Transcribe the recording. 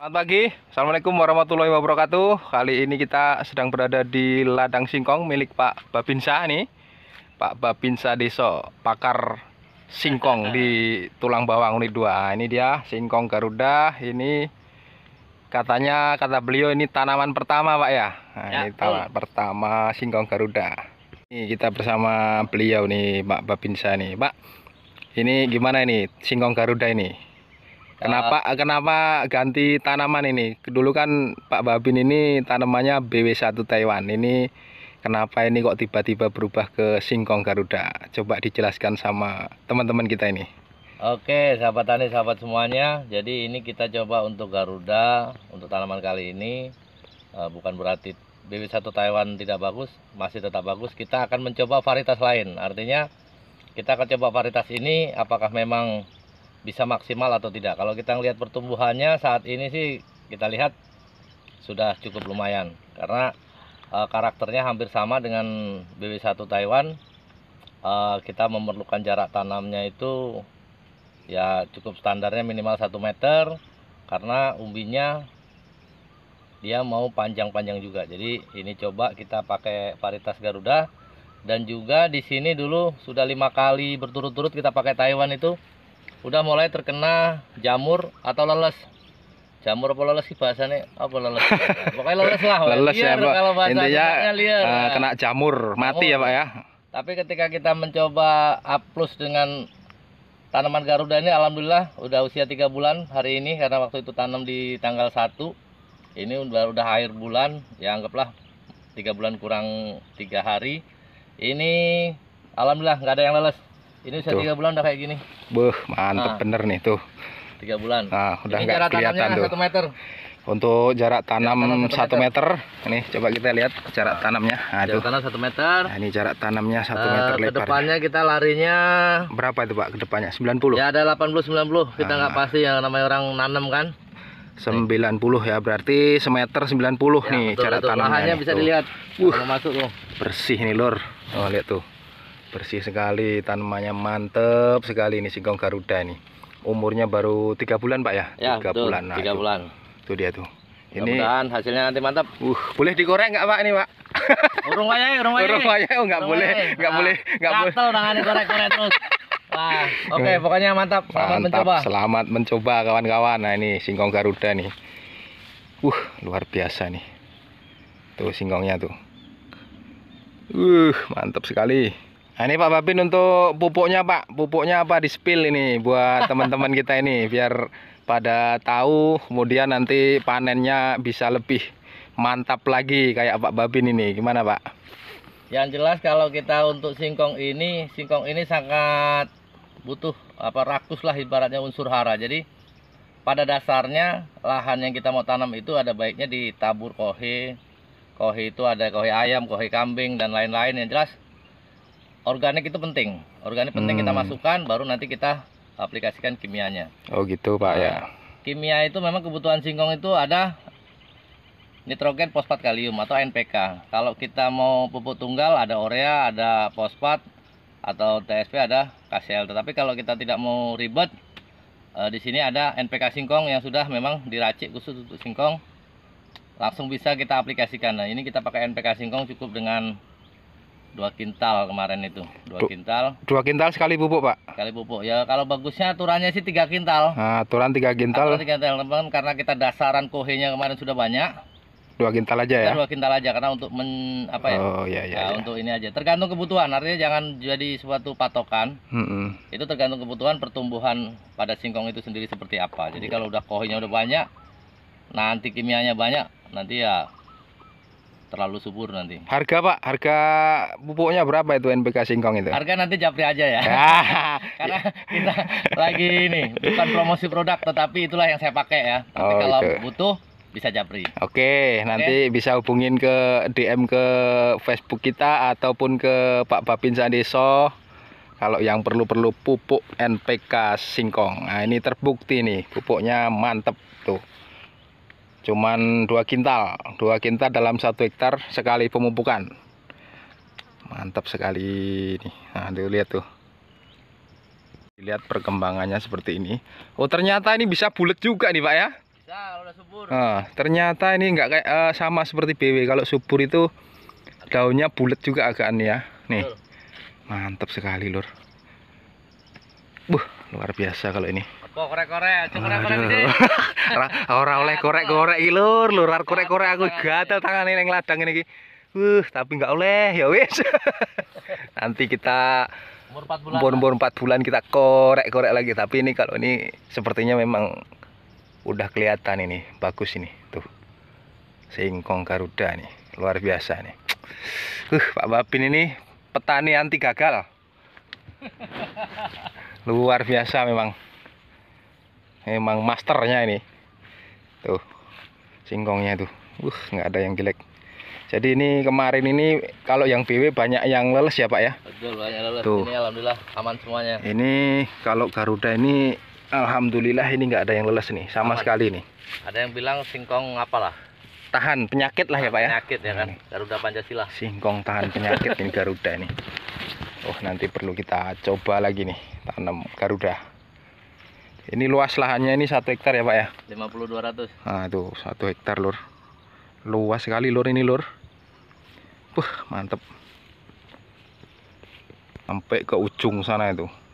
Selamat pagi, Assalamualaikum warahmatullahi wabarakatuh Kali ini kita sedang berada di ladang singkong milik Pak Babinsa nih Pak Babinsa Deso, pakar singkong di Tulang Bawang Unit 2 Ini dia singkong Garuda, ini katanya kata beliau ini tanaman pertama Pak ya nah, ya, Ini tanaman ya. pertama singkong Garuda Ini kita bersama beliau nih Pak Babinsa nih Pak, ini gimana ini singkong Garuda ini? Kenapa uh, kenapa ganti tanaman ini? Dulu kan Pak Babin ini tanamannya BW1 Taiwan. Ini kenapa ini kok tiba-tiba berubah ke singkong Garuda? Coba dijelaskan sama teman-teman kita ini. Oke, sahabat tani, sahabat semuanya. Jadi ini kita coba untuk Garuda, untuk tanaman kali ini uh, bukan berarti BW1 Taiwan tidak bagus, masih tetap bagus. Kita akan mencoba varietas lain. Artinya kita akan coba varietas ini apakah memang bisa maksimal atau tidak. Kalau kita lihat pertumbuhannya saat ini sih kita lihat sudah cukup lumayan karena e, karakternya hampir sama dengan BW1 Taiwan. E, kita memerlukan jarak tanamnya itu ya cukup standarnya minimal 1 meter karena umbinya dia mau panjang-panjang juga. Jadi ini coba kita pakai varietas Garuda dan juga di sini dulu sudah lima kali berturut-turut kita pakai Taiwan itu udah mulai terkena jamur atau leles jamur apa leles sih bahasannya apa leles pokoknya leles lah leles ya pak kalau bahasa intinya Uh, kena jamur mati ya, jamur. ya pak ya tapi ketika kita mencoba aplus dengan tanaman garuda ini alhamdulillah udah usia tiga bulan hari ini karena waktu itu tanam di tanggal 1 ini udah udah akhir bulan ya anggaplah tiga bulan kurang tiga hari ini alhamdulillah nggak ada yang leles ini saya tiga bulan udah kayak gini. Beh, mantep nah, bener nih tuh. Tiga bulan. Nah, udah nggak kelihatan tuh. Satu meter. Untuk jarak tanam, satu meter. meter, nih coba kita lihat jarak tanamnya. Aduh. Jarak tanam satu meter. Nah, ini jarak tanamnya satu uh, meter lebar. Kedepannya kita larinya berapa itu Pak? Kedepannya Sembilan puluh. Ya ada delapan puluh sembilan puluh. Kita nggak nah. pasti yang namanya orang nanam kan. 90 ya berarti semeter 90 ya, nih betul, jarak tanamnya. Lahannya bisa dilihat. Uh, masuk loh. Bersih nih Lur. Oh, lihat tuh bersih sekali tanamannya mantep sekali ini singkong Garuda ini umurnya baru tiga bulan pak ya, ya tiga ya, bulan nah, tiga nah, bulan itu dia tuh ini Mudah hasilnya nanti mantap uh boleh digoreng nggak pak ini pak urung aja urung aja urung aja oh nggak boleh nggak nah, boleh nggak boleh gatel tangannya korek-korek terus Wah, oke okay, hmm. pokoknya mantap. Selamat mantap, mencoba. Selamat mencoba kawan-kawan. Nah, ini singkong Garuda nih. Uh, luar biasa nih. Tuh singkongnya tuh. Uh, mantap sekali. Nah, ini Pak Babin untuk pupuknya Pak, pupuknya apa di spill ini buat teman-teman kita ini biar pada tahu kemudian nanti panennya bisa lebih mantap lagi kayak Pak Babin ini. Gimana Pak? Yang jelas kalau kita untuk singkong ini, singkong ini sangat butuh apa rakus lah ibaratnya unsur hara. Jadi pada dasarnya lahan yang kita mau tanam itu ada baiknya ditabur kohe. Kohe itu ada kohe ayam, kohe kambing dan lain-lain yang jelas organik itu penting. Organik penting hmm. kita masukkan baru nanti kita aplikasikan kimianya. Oh gitu, Pak ya. Nah, kimia itu memang kebutuhan singkong itu ada nitrogen fosfat kalium atau NPK. Kalau kita mau pupuk tunggal ada urea, ada fosfat atau TSP ada KCL. Tetapi kalau kita tidak mau ribet eh, di sini ada NPK singkong yang sudah memang diracik khusus untuk singkong. Langsung bisa kita aplikasikan. Nah, ini kita pakai NPK singkong cukup dengan dua kintal kemarin itu dua kintal dua kintal sekali pupuk pak sekali pupuk ya kalau bagusnya aturannya sih tiga kintal nah, aturan tiga kintal tiga kintal teman karena kita dasaran kohenya kemarin sudah banyak dua kintal aja kita ya dua kintal aja karena untuk men apa ya oh iya, iya, ya ya, nah, untuk ini aja tergantung kebutuhan artinya jangan jadi suatu patokan hmm, hmm. itu tergantung kebutuhan pertumbuhan pada singkong itu sendiri seperti apa jadi kalau udah kohenya udah banyak nanti kimianya banyak nanti ya terlalu subur nanti. Harga Pak, harga pupuknya berapa itu NPK singkong itu? Harga nanti japri aja ya. ya. Karena kita lagi ini bukan promosi produk tetapi itulah yang saya pakai ya. Tapi oh, kalau itu. butuh bisa japri. Oke, okay, nanti bisa hubungin ke DM ke Facebook kita ataupun ke Pak Babin Sandeso kalau yang perlu-perlu pupuk NPK singkong. Nah, ini terbukti nih, pupuknya mantep tuh cuman dua kintal dua kintal dalam satu hektar sekali pemupukan mantap sekali nih, nah lihat tuh lihat perkembangannya seperti ini oh ternyata ini bisa bulat juga nih pak ya bisa kalau subur nah, ternyata ini nggak kayak uh, sama seperti BW kalau subur itu daunnya bulat juga agak nih ya nih mantap sekali lur buh luar biasa kalau ini Kok korek-korek, cuma korek-korek gede. Ora oleh korek-korek iki lur, korek-korek aku gatel tangan ini ning ladang ini iki. Uh, tapi nggak oleh ya wis. Nanti kita umur 4 bulan. bulan kita korek-korek lagi, tapi ini kalau ini sepertinya memang udah kelihatan ini, bagus ini. Tuh. Singkong Garuda nih, luar biasa nih. Uh, Pak Bapin ini petani anti gagal. Luar biasa memang emang masternya ini tuh singkongnya tuh uh nggak ada yang jelek jadi ini kemarin ini kalau yang BW banyak yang leles ya Pak ya betul banyak leles tuh. ini Alhamdulillah aman semuanya ini kalau Garuda ini Alhamdulillah ini nggak ada yang leles nih sama aman. sekali nih ada yang bilang singkong apalah tahan penyakit lah ya Pak ya penyakit ya kan ini. Garuda Pancasila singkong tahan penyakit ini Garuda ini Oh nanti perlu kita coba lagi nih tanam Garuda ini luas lahannya ini satu hektar ya Pak ya? dua ratus. Nah, tuh satu hektar lur. Luas sekali lur ini lur. Wah, mantep. Sampai ke ujung sana itu.